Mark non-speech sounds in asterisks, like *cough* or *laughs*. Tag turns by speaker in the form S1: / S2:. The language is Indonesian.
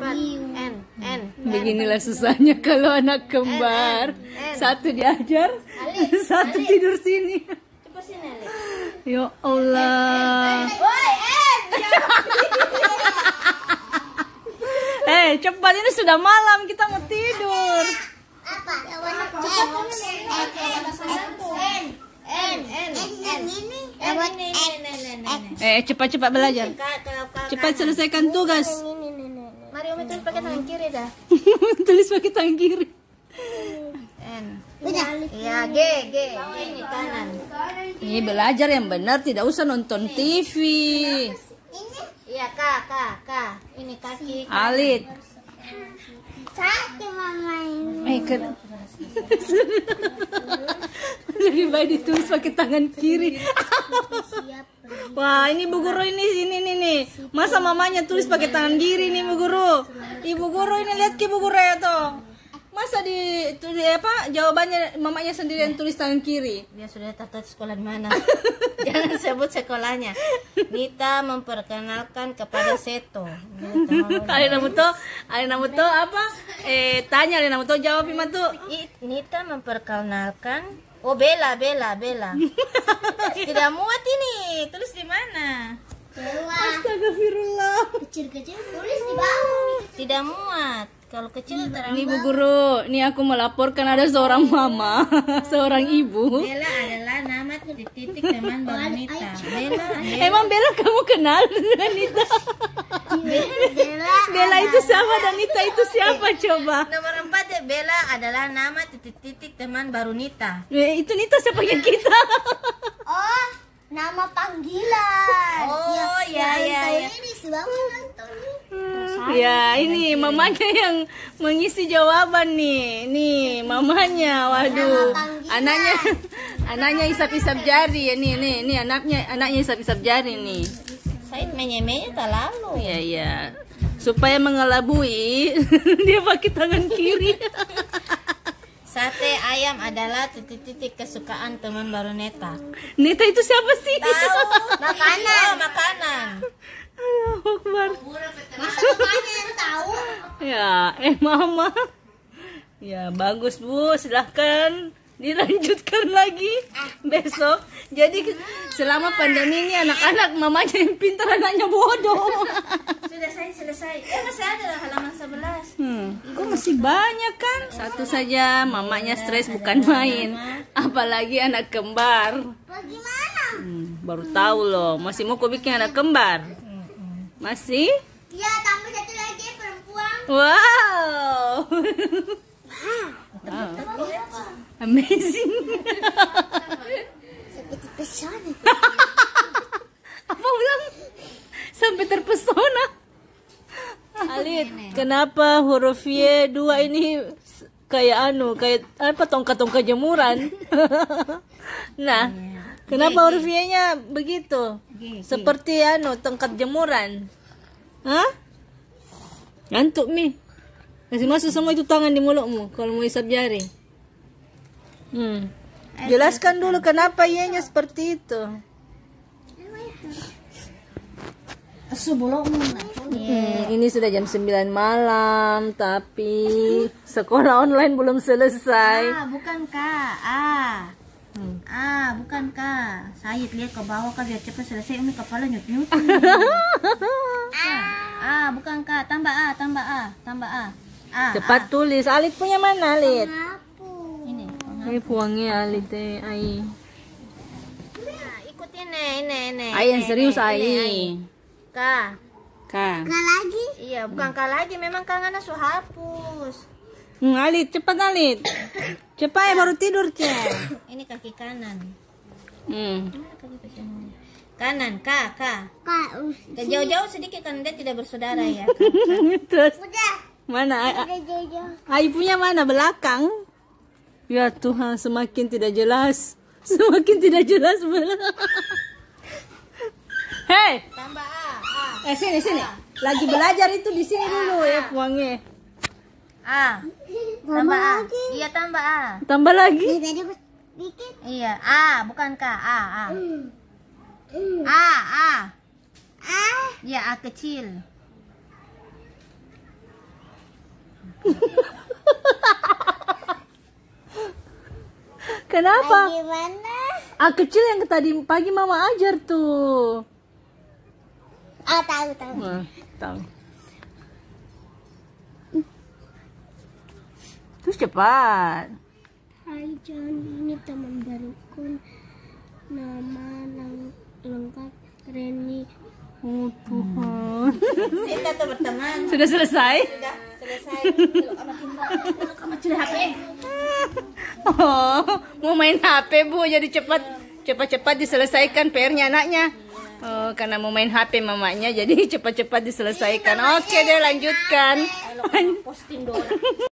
S1: n n beginilah susahnya kalau anak kembar satu diajar *laughs* satu tidur sini ya Allah ya *laughs* eh cepat ini sudah malam kita mau tidur Eh, cepat-cepat belajar. Cepat selesaikan tugas kiri dah. *laughs* Tulis pakai tangan kiri. N. Iya, G, G. Ini kanan. Ini belajar yang benar, tidak usah nonton TV. Iya, K, K, K. Ini kaki. Alit. Kaki mama ini. Eh, ken *laughs* Lebih baik ditulis pakai tangan kiri. *laughs* Wah, ini Bu Guru ini sini nih nih. Masa mamanya tulis pakai tangan kiri nih Bu Guru. Ibu Guru ini lihat ke Bu Guru ya toh. Masa di tulis apa? Jawabannya mamanya sendiri yang tulis tangan kiri. Dia sudah tata sekolah di mana? *laughs* Jangan sebut sekolahnya. Nita memperkenalkan kepada Seto. Alina namuto Alina namuto apa? Eh tanya nama namuto jawab Ima tuh. Nita memperkenalkan Oh Bella, Bella, Bella. *laughs* Tidak muat ini. Terus di mana? Astaga Firullah. Kecil-kecil tulis di bawah. Tidak muat. Kalau kecil terang. Ibu guru, ini aku melaporkan ada seorang mama, iya. *laughs* seorang ibu. Bella adalah titik teman Nita. Bella, Emang Bella kamu kenal dengan Nita? Bella, *laughs* Bella itu siapa dan Nita itu siapa coba? Nomor empat ya Bella adalah nama titik-titik teman baru Nita. Eh, itu Nita siapa yang kita? *laughs* oh, nama panggilan. Oh ya ya ya. Ini Ya ini mamanya yang mengisi jawaban nih, nih mamanya, waduh, anaknya. Anaknya isap-isap jari ya nih nih nih anaknya anaknya isap-isap jari nih. Said menyemenya tak terlalu. Iya iya. Supaya mengelabui *laughs* dia pakai tangan kiri. Sate ayam adalah titik-titik kesukaan teman baru Neta. Neta itu siapa sih? Tahu. Makanan. Oh, makanan. Allahu Akbar. Masa tahu? Ya, eh mama. Ya, bagus Bu, silahkan dilanjutkan lagi besok. Jadi selama pandemi ini anak-anak mamanya yang pintar, anaknya bodoh. Sudah saya selesai. Ya masih ada lah halaman 11. Hmm. Kok masih banyak kan? Satu saja mamanya stres bukan main, apalagi anak kembar. Bagaimana? Hmm, baru tahu loh, masih mau bikin anak kembar? Masih? Iya, tambah satu lagi perempuan. wow. wow. Amazing. Sampai terpesona. Apa ulang? Sampai terpesona. Alit, kenapa huruf Y dua ini kayak anu, kayak apa eh, tongkat-tongkat jemuran? *laughs* nah, kenapa huruf Y-nya begitu? Seperti anu tongkat jemuran. Hah? Ngantuk mi. Masih masuk semua itu tangan di mulutmu kalau mau isap jari. Hmm. Jelaskan dulu kenapa ianya seperti itu. Sebelum yeah. Hmm, ini sudah jam 9 malam, tapi sekolah online belum selesai. Ah, bukan kak. Ah. Hmm. Ah, bukan kak. Saya lihat ke bawah kak biar cepat selesai ini kepala nyut nyut. ah. ah, bukan kak. Tambah ah, tambah ah, tambah ah. ah cepat ah. tulis. Alit punya mana, Alit? Ah. Ini buangnya alite ya, ai. Nah, ikutin nih, nih, nih. ay yang serius ai. Ka. Ka. Ka lagi? Iya, bukan ka lagi, memang kangen su hapus. Hmm, alit, cepat alit. cepat ya baru tidur, Ce. *coughs* Ini kaki kanan. Hmm. Kanan, Kak, Kak. Kak. Jauh-jauh sedikit kan dia tidak bersaudara ya. *laughs* terus Udah. Mana? ayah jauh punya mana belakang? Ya Tuhan, semakin tidak jelas. Semakin tidak jelas Hei. Tambah A, A. Eh sini sini. Lagi belajar itu di sini dulu ya puangnya. A. Tambah A. Iya tambah A. Tambah lagi. Iya A bukan K A A. Mm. Mm. A A. A. Ya, A kecil. *laughs* Kenapa? Lagi Ah kecil yang tadi pagi mama ajar tuh. Ah tahu tahu. Nah, tahu. Terus cepat. Hai John, ini teman baruku. Nama leng lengkap Reni. Oh Tuhan. Kita berteman. Sudah selesai? Sudah. Oh, mau main HP Bu, jadi cepat cepat-cepat diselesaikan PR-nya anaknya. Oh, karena mau main HP mamanya, jadi *laughs* cepat-cepat diselesaikan. Iya, Oke deh, lanjutkan. Posting